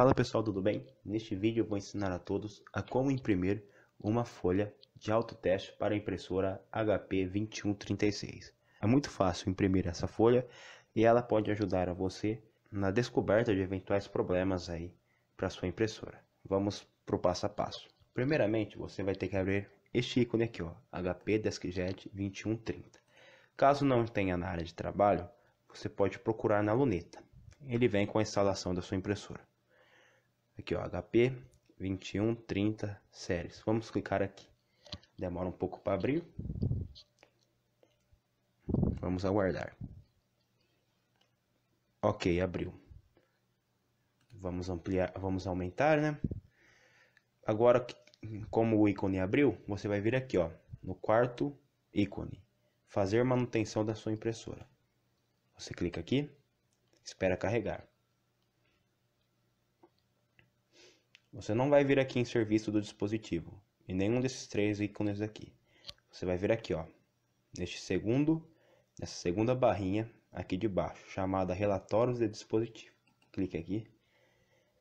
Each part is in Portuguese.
Fala pessoal, tudo bem? Neste vídeo eu vou ensinar a todos a como imprimir uma folha de autoteste para a impressora HP 2136. É muito fácil imprimir essa folha e ela pode ajudar a você na descoberta de eventuais problemas aí para sua impressora. Vamos para o passo a passo. Primeiramente, você vai ter que abrir este ícone aqui, ó, HP DeskJet 2130. Caso não tenha na área de trabalho, você pode procurar na luneta. Ele vem com a instalação da sua impressora. Aqui, ó, HP 2130 séries. Vamos clicar aqui. Demora um pouco para abrir. Vamos aguardar. Ok, abriu. Vamos ampliar, vamos aumentar, né? Agora, como o ícone abriu, você vai vir aqui, ó, no quarto ícone, fazer manutenção da sua impressora. Você clica aqui, espera carregar. Você não vai vir aqui em serviço do dispositivo, em nenhum desses três ícones aqui. Você vai vir aqui, ó, neste segundo, nessa segunda barrinha aqui de baixo, chamada relatórios de dispositivo. Clique aqui.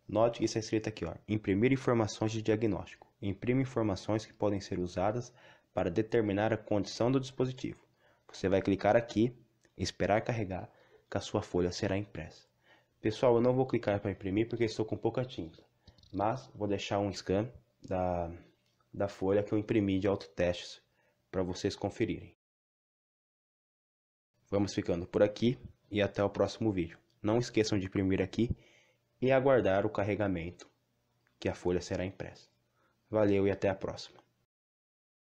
Note que está escrito aqui, ó, imprimir informações de diagnóstico. Imprime informações que podem ser usadas para determinar a condição do dispositivo. Você vai clicar aqui, esperar carregar, que a sua folha será impressa. Pessoal, eu não vou clicar para imprimir porque estou com pouca tinta. Mas vou deixar um scan da, da folha que eu imprimi de autotestes para vocês conferirem. Vamos ficando por aqui e até o próximo vídeo. Não esqueçam de imprimir aqui e aguardar o carregamento que a folha será impressa. Valeu e até a próxima.